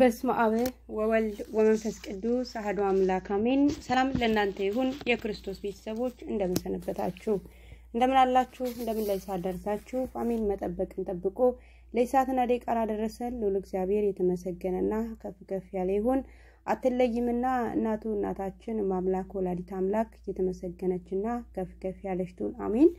በስመ አብ ወወልድ ወመንፈስ ቅዱስ አህዶ አምላክ አሜን። ሰላም ለእናንተ ይሁን የክርስቶስ ቤተሰቦች፣ እንደምን ሰነበታችሁ? እንደምን አላችሁ? እንደምን ላይ ሳደርሳችሁ? አሜን። መጠበቅን ጠብቆ ለይሳትና ደቂቃን አደረሰን ልዑል እግዚአብሔር የተመሰገነና ከፍ ከፍ ያለ ይሁን። አትለይምና እናቱ እናታችን ማምላክ ወላዲት አምላክ የተመሰገነችና ከፍ ከፍ ያለች ትሁን። አሜን።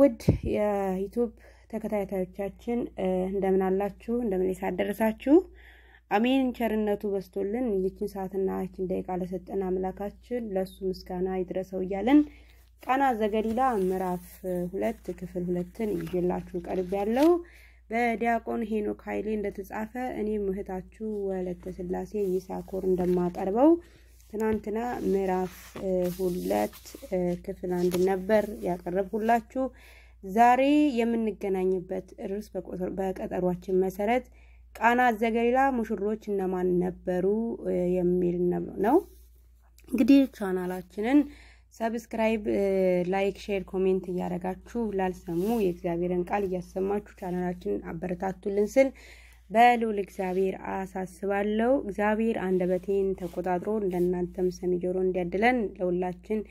ውድ የዩቱብ ተከታታዮቻችን እንደምን አላችሁ? እንደምን ሳደረሳችሁ? አሜን። ቸርነቱ በስቶልን ይችን ሰዓትና ይችን ደቂቃ ለሰጠን አምላካችን ለእሱ ምስጋና ይድረሰው እያለን ቃና ዘገሊላ ምዕራፍ ሁለት ክፍል ሁለትን ይዤላችሁ ቀርብ ያለው በዲያቆን ሄኖክ ኃይሌ እንደተጻፈ እኔም እህታችሁ ወለተ ስላሴ ይሳኮር እንደማቀርበው ትናንትና ምዕራፍ ሁለት ክፍል አንድ ነበር ያቀረብሁላችሁ። ዛሬ የምንገናኝበት ርዕስ በቀጠሯችን መሰረት ቃና ዘገሊላ ሙሽሮች እነማን ነበሩ የሚል ነው። እንግዲህ ቻናላችንን ሰብስክራይብ፣ ላይክ፣ ሼር፣ ኮሜንት እያደረጋችሁ ላልሰሙ የእግዚአብሔርን ቃል እያሰማችሁ ቻናላችንን አበረታቱልን ስል በልዑል እግዚአብሔር አሳስባለሁ። እግዚአብሔር አንደበቴን ተቆጣጥሮ ለእናንተም ሰሚ ጆሮ እንዲያድለን ለሁላችን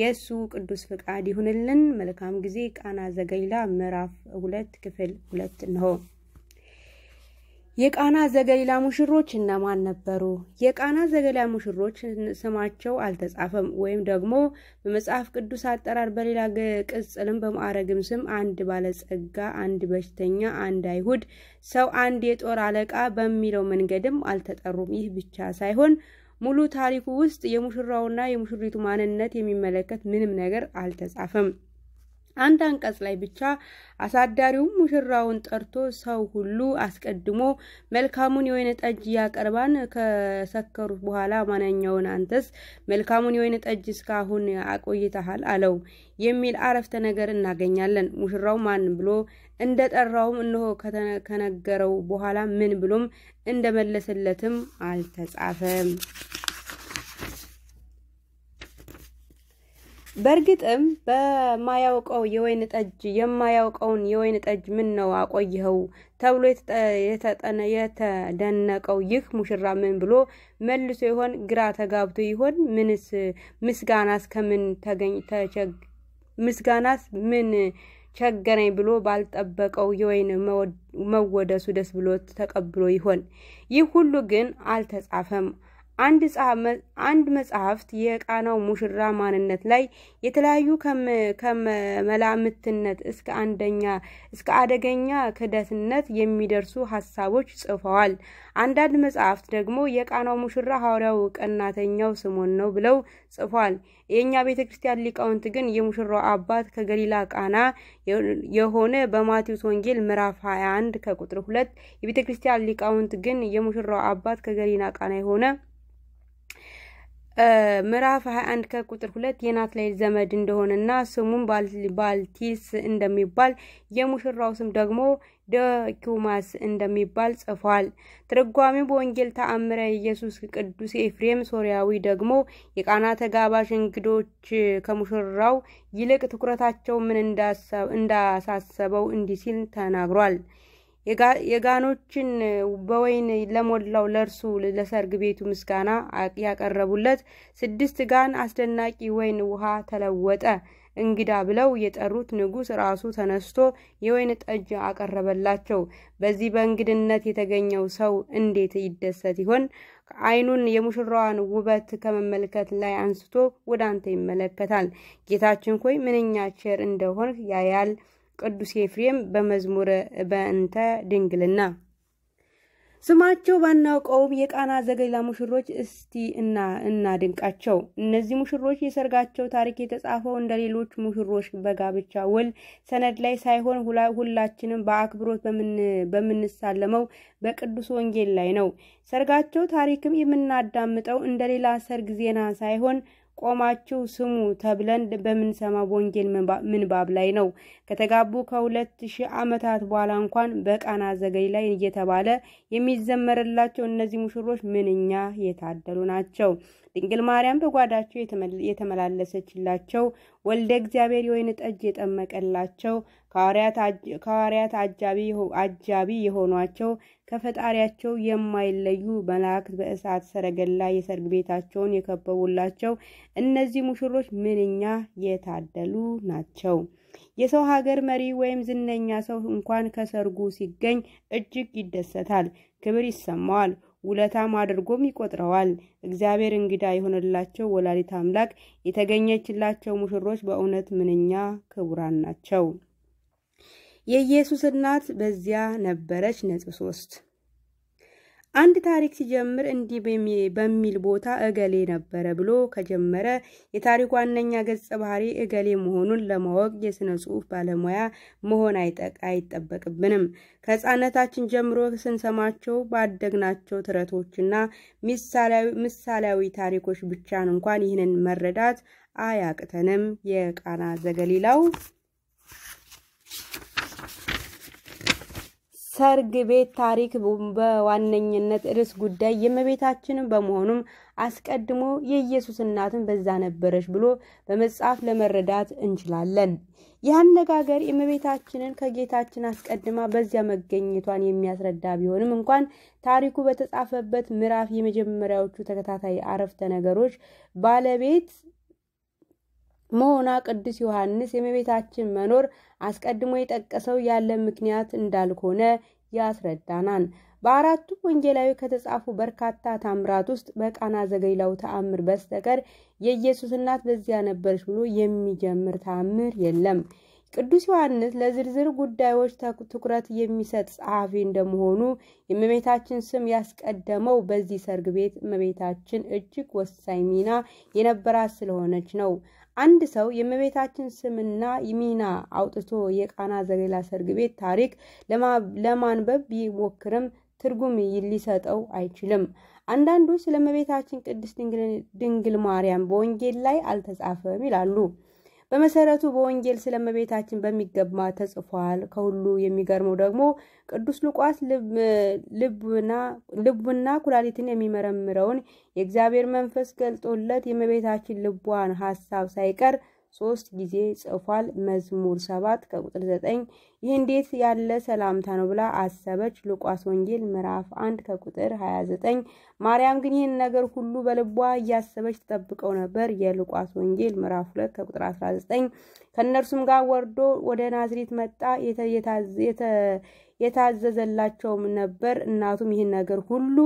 የእሱ ቅዱስ ፍቃድ ይሁንልን። መልካም ጊዜ። ቃና ዘገሊላ ምዕራፍ ሁለት ክፍል ሁለት እንሆ የቃና ዘገሊላ ሙሽሮች እነማን ነበሩ? የቃና ዘገሊላ ሙሽሮች ስማቸው አልተጻፈም፣ ወይም ደግሞ በመጽሐፍ ቅዱስ አጠራር በሌላ ቅጽልም በማዕረግም ስም አንድ ባለጸጋ፣ አንድ በሽተኛ፣ አንድ አይሁድ ሰው፣ አንድ የጦር አለቃ በሚለው መንገድም አልተጠሩም። ይህ ብቻ ሳይሆን ሙሉ ታሪኩ ውስጥ የሙሽራውና የሙሽሪቱ ማንነት የሚመለከት ምንም ነገር አልተጻፈም። አንድ አንቀጽ ላይ ብቻ አሳዳሪውም ሙሽራውን ጠርቶ ሰው ሁሉ አስቀድሞ መልካሙን የወይን ጠጅ ያቀርባን ከሰከሩት በኋላ ማነኛውን አንተስ መልካሙን የወይን ጠጅ እስካሁን አቆይተሃል አለው የሚል አረፍተ ነገር እናገኛለን። ሙሽራው ማን ብሎ እንደ ጠራውም እነሆ ከነገረው በኋላ ምን ብሎም እንደመለሰለትም አልተጻፈም። በእርግጥም በማያውቀው የወይን ጠጅ የማያውቀውን የወይን ጠጅ ምን ነው አቆይኸው ተብሎ የተደነቀው ይህ ሙሽራ ምን ብሎ መልሶ ይሆን? ግራ ተጋብቶ ይሆን? ምንስ ምስጋናስ ከምን ተገኝ ምስጋናስ ምን ቸገረኝ ብሎ ባልጠበቀው የወይን መወደሱ ደስ ብሎት ተቀብሎ ይሆን? ይህ ሁሉ ግን አልተጻፈም። አንድ መጽሐፍት የቃናው ሙሽራ ማንነት ላይ የተለያዩ ከመላምትነት እስከ አንደኛ እስከ አደገኛ ክህደትነት የሚደርሱ ሀሳቦች ጽፈዋል። አንዳንድ መጽሐፍት ደግሞ የቃናው ሙሽራ ሐዋርያው ቀናተኛው ስምዖን ነው ብለው ጽፏል። የእኛ ቤተ ክርስቲያን ሊቃውንት ግን የሙሽራው አባት ከገሊላ ቃና የሆነ በማቴዎስ ወንጌል ምዕራፍ 21 ከቁጥር ሁለት የቤተ ክርስቲያን ሊቃውንት ግን የሙሽራው አባት ከገሊላ ቃና የሆነ ምዕራፍ 21 ከቁጥር ሁለት የናትናኤል ዘመድ እንደሆነና ስሙም ባልቲስ እንደሚባል የሙሽራው ስም ደግሞ ደኪማስ እንደሚባል ጽፏል። ትርጓሚ በወንጌል ተአምረ ኢየሱስ ቅዱስ ኤፍሬም ሶሪያዊ ደግሞ የቃና ተጋባዥ እንግዶች ከሙሽራው ይልቅ ትኩረታቸው ምን እንዳሳሰበው እንዲህ ሲል ተናግሯል። የጋኖችን በወይን ለሞላው ለእርሱ ለሰርግ ቤቱ ምስጋና ያቀረቡለት ስድስት ጋን አስደናቂ ወይን ውሃ ተለወጠ። እንግዳ ብለው የጠሩት ንጉሥ ራሱ ተነስቶ የወይን ጠጅ አቀረበላቸው። በዚህ በእንግድነት የተገኘው ሰው እንዴት ይደሰት ይሆን? አይኑን የሙሽራዋን ውበት ከመመልከት ላይ አንስቶ ወደ አንተ ይመለከታል። ጌታችን ሆይ ምንኛ ቸር እንደሆንህ ያያል። ቅዱስ ኤፍሬም በመዝሙረ በእንተ ድንግልና ስማቸው ባናውቀውም የቃና ዘገሊላ ሙሽሮች እስቲ እና እናድንቃቸው። እነዚህ ሙሽሮች የሰርጋቸው ታሪክ የተጻፈው እንደ ሌሎች ሙሽሮች በጋብቻ ውል ሰነድ ላይ ሳይሆን ሁላችንም በአክብሮት በምንሳለመው በቅዱስ ወንጌል ላይ ነው። ሰርጋቸው ታሪክም የምናዳምጠው እንደ ሌላ ሰርግ ዜና ሳይሆን ቆማችሁ ስሙ ተብለን በምንሰማው ወንጌል ምንባብ ላይ ነው። ከተጋቡ ከሁለት ሺህ ዓመታት በኋላ እንኳን በቃና ዘገይ ላይ እየተባለ የሚዘመርላቸው እነዚህ ሙሽሮች ምንኛ የታደሉ ናቸው። ድንግል ማርያም በጓዳቸው የተመላለሰችላቸው ወልደ እግዚአብሔር የወይን ጠጅ የጠመቀላቸው ከሐዋርያት አጃቢ የሆኗቸው ከፈጣሪያቸው የማይለዩ መላእክት በእሳት ሰረገላ የሰርግ ቤታቸውን የከበቡላቸው እነዚህ ሙሽሮች ምንኛ የታደሉ ናቸው! የሰው ሀገር መሪ ወይም ዝነኛ ሰው እንኳን ከሰርጉ ሲገኝ እጅግ ይደሰታል፣ ክብር ይሰማዋል። ውለታም አድርጎም ይቆጥረዋል። እግዚአብሔር እንግዳ የሆነላቸው ወላዲት አምላክ የተገኘችላቸው ሙሽሮች በእውነት ምንኛ ክቡራን ናቸው። የኢየሱስ እናት በዚያ ነበረች። ነጥብ ሶስት አንድ ታሪክ ሲጀምር እንዲህ በሚል ቦታ እገሌ ነበረ ብሎ ከጀመረ የታሪክ ዋነኛ ገጸ ባህሪ እገሌ መሆኑን ለማወቅ የሥነ ጽሑፍ ባለሙያ መሆን አይጠበቅብንም። ከህፃነታችን ጀምሮ ስንሰማቸው ባደግናቸው ትረቶችና ምሳሌያዊ ታሪኮች ብቻን እንኳን ይህንን መረዳት አያቅተንም። የቃና ዘገሊላው ሰርግ ቤት ታሪክ በዋነኝነት ርዕስ ጉዳይ የእመቤታችንን በመሆኑም አስቀድሞ የኢየሱስ እናትን በዛ ነበረች ብሎ በመጽሐፍ ለመረዳት እንችላለን። ይህ አነጋገር የእመቤታችንን ከጌታችን አስቀድማ በዚያ መገኘቷን የሚያስረዳ ቢሆንም እንኳን ታሪኩ በተጻፈበት ምዕራፍ የመጀመሪያዎቹ ተከታታይ አረፍተ ነገሮች ባለቤት መሆኗ ቅዱስ ዮሐንስ የእመቤታችን መኖር አስቀድሞ የጠቀሰው ያለ ምክንያት እንዳልሆነ ያስረዳናል። በአራቱ ወንጌላዊ ከተጻፉ በርካታ ታምራት ውስጥ በቃና ዘገሊላው ተአምር በስተቀር የኢየሱስ እናት በዚያ ነበረች ብሎ የሚጀምር ታምር የለም። ቅዱስ ዮሐንስ ለዝርዝር ጉዳዮች ትኩረት የሚሰጥ ጸሐፊ እንደመሆኑ የእመቤታችን ስም ያስቀደመው በዚህ ሰርግ ቤት እመቤታችን እጅግ ወሳኝ ሚና የነበራት ስለሆነች ነው። አንድ ሰው የእመቤታችን ስምና ሚና አውጥቶ የቃና ዘገሊላ ሰርግ ቤት ታሪክ ለማንበብ ቢሞክርም ትርጉም ሊሰጠው አይችልም። አንዳንዱ ስለ እመቤታችን ቅድስት ድንግል ማርያም በወንጌል ላይ አልተጻፈም ይላሉ። በመሰረቱ በወንጌል ስለ እመቤታችን በሚገባ ተጽፏል። ከሁሉ የሚገርመው ደግሞ ቅዱስ ሉቃስ ልቡና ኩላሊትን የሚመረምረውን የእግዚአብሔር መንፈስ ገልጦለት የእመቤታችን ልቧን ሀሳብ ሳይቀር ሶስት ጊዜ ጽፏል። መዝሙር ሰባት ከቁጥር ዘጠኝ ይህ እንዴት ያለ ሰላምታ ነው ብላ አሰበች። ሉቃስ ወንጌል ምዕራፍ አንድ ከቁጥር ሀያ ዘጠኝ ማርያም ግን ይህን ነገር ሁሉ በልቧ እያሰበች ተጠብቀው ነበር። የሉቃስ ወንጌል ምዕራፍ ሁለት ከቁጥር አስራ ዘጠኝ ከእነርሱም ጋር ወርዶ ወደ ናዝሬት መጣ። የታዘዘላቸውም ነበር። እናቱም ይህን ነገር ሁሉ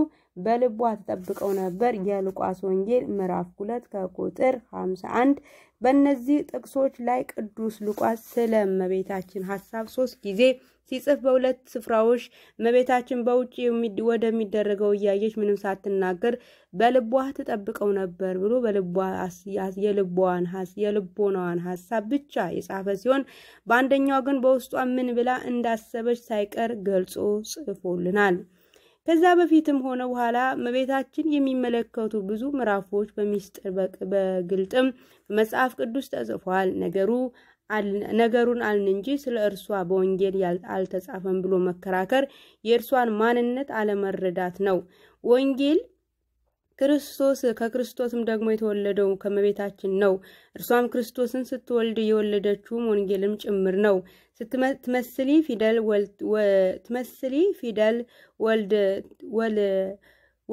በልቧ ተጠብቀው ነበር። የሉቃስ ወንጌል ምዕራፍ ሁለት ከቁጥር ሀምሳ አንድ በእነዚህ ጥቅሶች ላይ ቅዱስ ሉቃስ ስለ እመቤታችን ሀሳብ ሶስት ጊዜ ሲጽፍ በሁለት ስፍራዎች እመቤታችን በውጭ ወደሚደረገው እያየች ምንም ሳትናገር በልቧ ትጠብቀው ነበር ብሎ የልቦናዋን ሀሳብ ብቻ የጻፈ ሲሆን በአንደኛው ግን በውስጧ ምን ብላ እንዳሰበች ሳይቀር ገልጾ ጽፎልናል። ከዛ በፊትም ሆነ በኋላ እመቤታችን የሚመለከቱ ብዙ ምዕራፎች በሚስጥር በግልጥም መጽሐፍ ቅዱስ ተጽፏል። ነገሩ ነገሩን አልን እንጂ ስለ እርሷ በወንጌል አልተጻፈም ብሎ መከራከር የእርሷን ማንነት አለመረዳት ነው። ወንጌል ክርስቶስ ከክርስቶስም ደግሞ የተወለደው ከመቤታችን ነው። እርሷም ክርስቶስን ስትወልድ የወለደችውም ወንጌልም ጭምር ነው። ትመስሊ ፊደል ወልድ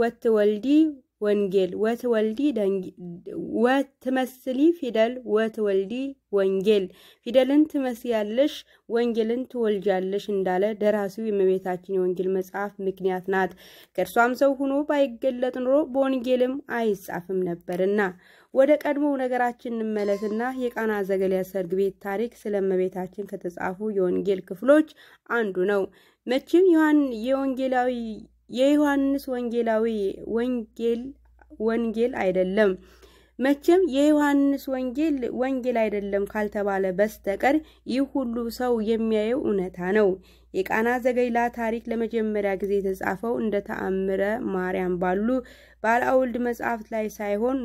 ወት ወልዲ ወንጌል ወትወልዲ ወትመስሊ ፊደል ወትወልዲ ወንጌል ፊደልን ትመስያለሽ ወንጌልን ትወልጃለሽ እንዳለ ደራሲው የእመቤታችን የወንጌል መጽሐፍ ምክንያት ናት። ከእርሷም ሰው ሆኖ ባይገለጥ ኑሮ በወንጌልም አይጻፍም ነበርና። ወደ ቀድሞው ነገራችን እንመለስና የቃና ዘገሊያ ሰርግ ቤት ታሪክ ስለ እመቤታችን ከተጻፉ የወንጌል ክፍሎች አንዱ ነው። መቼም የወንጌላዊ የዮሐንስ ወንጌላዊ ወንጌል ወንጌል አይደለም። መቼም የዮሐንስ ወንጌል ወንጌል አይደለም ካልተባለ በስተቀር ይህ ሁሉ ሰው የሚያየው እውነታ ነው። የቃና ዘገሊላ ታሪክ ለመጀመሪያ ጊዜ የተጻፈው እንደ ተአምረ ማርያም ባሉ ባለአውልድ መጽሐፍ ላይ ሳይሆን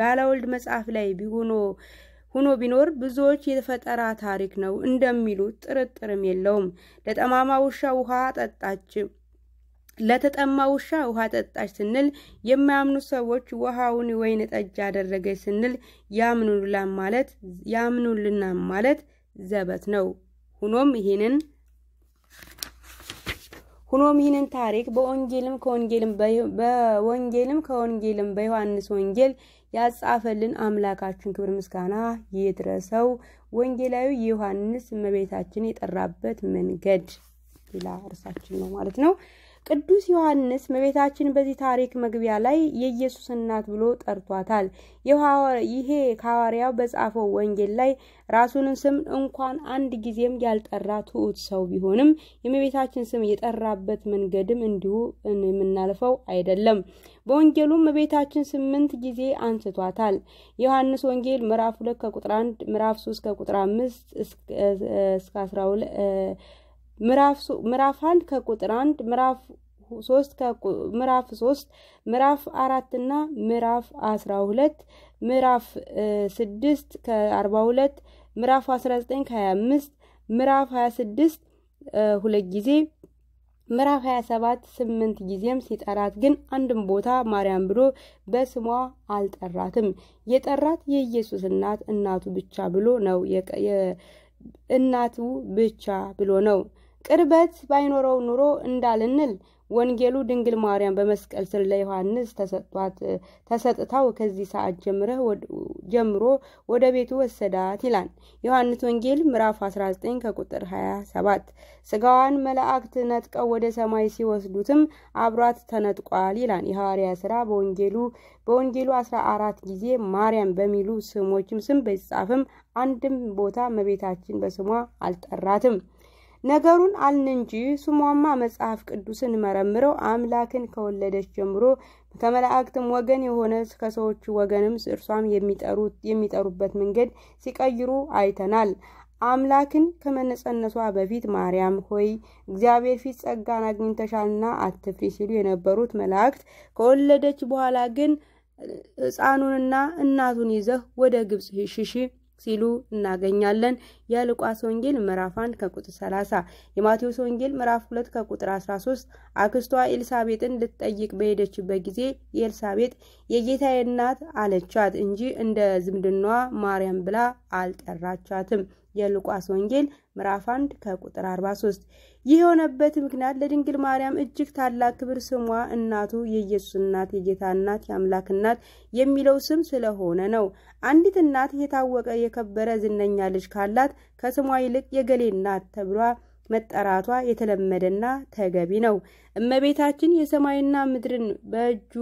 ባለአውልድ መጽሐፍ ላይ ቢሆኖ ሆኖ ቢኖር ብዙዎች የፈጠራ ታሪክ ነው እንደሚሉት ጥርጥርም የለውም። ለጠማማ ውሻ ውሃ ጠጣች ለተጠማ ውሻ ውሃ ጠጣች ስንል የማያምኑ ሰዎች ውሃውን ወይን ጠጅ ያደረገች ስንል ያምኑላን ማለት ማለት ዘበት ነው። ሆኖም ይህንን ሆኖም ይህንን ታሪክ በወንጌልም ከወንጌልም በወንጌልም ከወንጌልም በዮሐንስ ወንጌል ያጻፈልን አምላካችን ክብር ምስጋና ይድረሰው። ወንጌላዊ ዮሐንስ እመቤታችን የጠራበት መንገድ ሌላ እርሳችን ነው ማለት ነው። ቅዱስ ዮሐንስ መቤታችን በዚህ ታሪክ መግቢያ ላይ የኢየሱስ እናት ብሎ ጠርቷታል። ይሄ ከሐዋርያው በጻፈው ወንጌል ላይ ራሱን ስም እንኳን አንድ ጊዜም ያልጠራ ትሑት ሰው ቢሆንም የመቤታችን ስም የጠራበት መንገድም እንዲሁ የምናልፈው አይደለም። በወንጌሉም መቤታችን ስምንት ጊዜ አንስቷታል። ዮሐንስ ወንጌል ምዕራፍ ሁለት ከቁጥር አንድ ምዕራፍ ሶስት ከቁጥር አምስት እስከ አስራ ሁለት ምዕራፍ አንድ ከቁጥር አንድ ምዕራፍ ሶስት ምዕራፍ ሶስት ምዕራፍ አራት እና ምዕራፍ አስራ ሁለት ምዕራፍ ስድስት ከአርባ ሁለት ምዕራፍ አስራ ዘጠኝ ከሀያ አምስት ምዕራፍ ሀያ ስድስት ሁለት ጊዜ ምዕራፍ ሰባት ስምንት ጊዜም ሲጠራት ግን አንድም ቦታ ማርያም ብሎ በስሟ አልጠራትም። የጠራት የኢየሱስ እናት እናቱ ብቻ ብሎ ነው። እናቱ ብቻ ብሎ ነው። ቅርበት ባይኖረው ኑሮ እንዳልንል ወንጌሉ ድንግል ማርያም በመስቀል ስር ለዮሐንስ ተሰጥታው ከዚህ ሰዓት ጀምሮ ወደ ቤቱ ወሰዳት ይላል ዮሐንስ ወንጌል ምዕራፍ 19 ከቁጥር 27። ስጋዋን መላእክት ነጥቀው ወደ ሰማይ ሲወስዱትም አብሯት ተነጥቋል ይላል የሐዋርያ ሥራ በወንጌሉ በወንጌሉ 14 ጊዜ ማርያም በሚሉ ስሞችም ስም በጻፈም አንድም ቦታ መቤታችን በስሟ አልጠራትም። ነገሩን አልን እንጂ ስሟማ መጽሐፍ ቅዱስን መረምረው አምላክን ከወለደች ጀምሮ ከመላእክትም ወገን የሆነ ከሰዎች ወገንም እርሷም የሚጠሩበት መንገድ ሲቀይሩ አይተናል። አምላክን ከመነጸነሷ በፊት ማርያም ሆይ እግዚአብሔር ፊት ጸጋን አግኝተሻልና አትፍሪ ሲሉ የነበሩት መላእክት ከወለደች በኋላ ግን ሕፃኑንና እናቱን ይዘህ ወደ ግብፅ ሽሺ ሲሉ እናገኛለን። የሉቃስ ወንጌል ምዕራፍ 1 ከቁጥር 30፣ የማቴዎስ ወንጌል ምዕራፍ 2 ከቁጥር 13 አክስቷ ኤልሳቤጥን ልትጠይቅ በሄደችበት ጊዜ ኤልሳቤጥ የጌታዬ እናት አለቻት እንጂ እንደ ዝምድናዋ ማርያም ብላ አልጠራቻትም። የሉቃስ ወንጌል ምዕራፍ 1 ከቁጥር 43። ይህ የሆነበት ምክንያት ለድንግል ማርያም እጅግ ታላቅ ክብር ስሟ እናቱ የኢየሱስ እናት የጌታ እናት የአምላክ እናት የሚለው ስም ስለሆነ ነው። አንዲት እናት የታወቀ የከበረ ዝነኛ ልጅ ካላት ከስሟ ይልቅ የገሌ እናት ተብሏ መጠራቷ የተለመደና ተገቢ ነው። እመቤታችን የሰማይና ምድርን በእጁ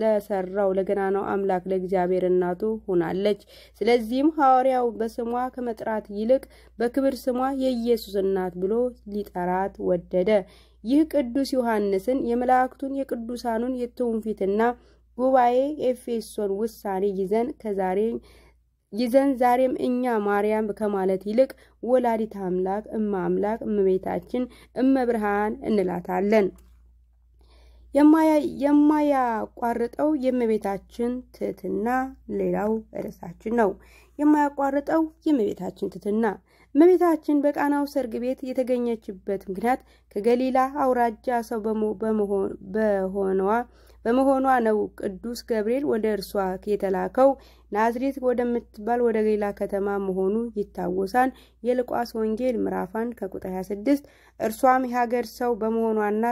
ለሰራው ለገናናው አምላክ ለእግዚአብሔር እናቱ ሆናለች። ስለዚህም ሐዋርያው በስሟ ከመጥራት ይልቅ በክብር ስሟ የኢየሱስ እናት ብሎ ሊጠራት ወደደ። ይህ ቅዱስ ዮሐንስን የመላእክቱን የቅዱሳኑን የትውንፊትና ጉባኤ ኤፌሶን ውሳኔ ይዘን ከዛሬ ይዘን ዛሬም እኛ ማርያም ከማለት ይልቅ ወላዲት አምላክ እመ አምላክ እመቤታችን እመ ብርሃን እንላታለን። የማያቋርጠው የእመቤታችን ትህትና ሌላው ርዕሳችን ነው። የማያቋርጠው የእመቤታችን ትህትና እመቤታችን በቃናው ሰርግ ቤት የተገኘችበት ምክንያት ከገሊላ አውራጃ ሰው በሆነዋ በመሆኗ ነው። ቅዱስ ገብርኤል ወደ እርሷ የተላከው ናዝሬት ወደምትባል ወደ ገሊላ ከተማ መሆኑ ይታወሳል። የልቋስ ወንጌል ምዕራፍ 1 ከቁጥር 26። እርሷም የሀገር ሰው በመሆኗና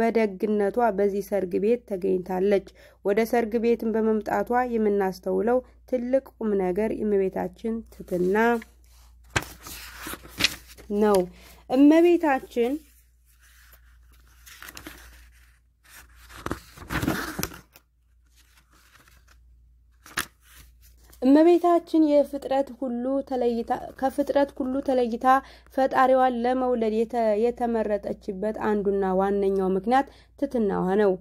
በደግነቷ በዚህ ሰርግ ቤት ተገኝታለች። ወደ ሰርግ ቤትን በመምጣቷ የምናስተውለው ትልቅ ቁም ነገር የእመቤታችን ትትና ነው። እመቤታችን እመቤታችን የፍጥረት ሁሉ ተለይታ ከፍጥረት ሁሉ ተለይታ ፈጣሪዋን ለመውለድ የተመረጠችበት አንዱና ዋነኛው ምክንያት ትሕትናዋ ነው።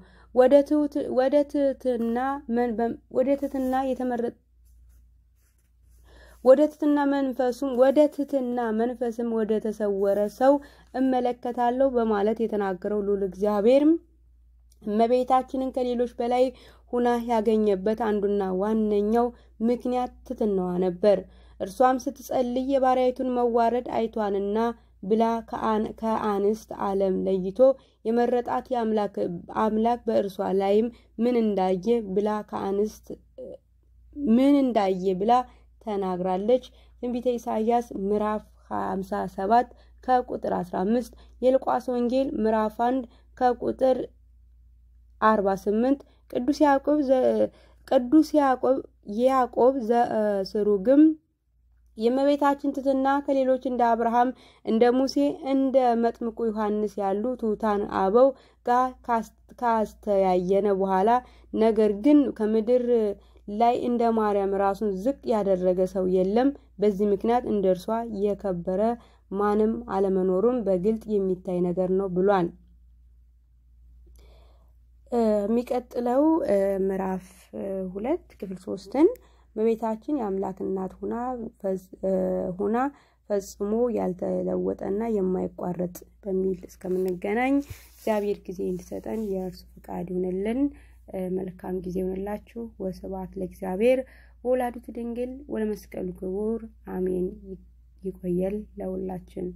ወደ ትሕትና የተመረጠ ወደ ትትና መንፈሱም ወደ ትትና መንፈስም ወደ ተሰወረ ሰው እመለከታለሁ በማለት የተናገረው ልዑል እግዚአብሔርም እመቤታችንን ከሌሎች በላይ ሁና ያገኘበት አንዱና ዋነኛው ምክንያት ትትናዋ ነበር። እርሷም ስትጸልይ የባሪያይቱን መዋረድ አይቷንና ብላ ከአንስት ዓለም ለይቶ የመረጣት አምላክ በእርሷ ላይም ምን እንዳየ ብላ ከአንስት ምን እንዳየ ብላ ተናግራለች። ትንቢተ ኢሳይያስ ምዕራፍ 57 ከቁጥር 15፣ የሉቃስ ወንጌል ምዕራፍ 1 ከቁጥር 48 ቅዱስ ያዕቆብ ቅዱስ ያዕቆብ ያዕቆብ ዘስሩግም የእመቤታችን ትትና ከሌሎች እንደ አብርሃም እንደ ሙሴ እንደ መጥምቁ ዮሐንስ ያሉ ትሑታን አበው ጋር ካስተያየነ በኋላ ነገር ግን ከምድር ላይ እንደ ማርያም ራሱን ዝቅ ያደረገ ሰው የለም። በዚህ ምክንያት እንደ እርሷ የከበረ ማንም አለመኖሩም በግልጥ የሚታይ ነገር ነው ብሏል። የሚቀጥለው ምዕራፍ ሁለት ክፍል ሶስትን በቤታችን የአምላክ እናት ሁና ፈጽሞ ያልተለወጠና የማይቋረጥ በሚል እስከምንገናኝ እግዚአብሔር ጊዜ እንዲሰጠን የእርሱ ፍቃድ ይሆንልን። መልካም ጊዜ ይሆንላችሁ። ወስብሐት ለእግዚአብሔር ወላዲቱ ድንግል ወለመስቀሉ ክቡር አሜን። ይቆየል ለሁላችን።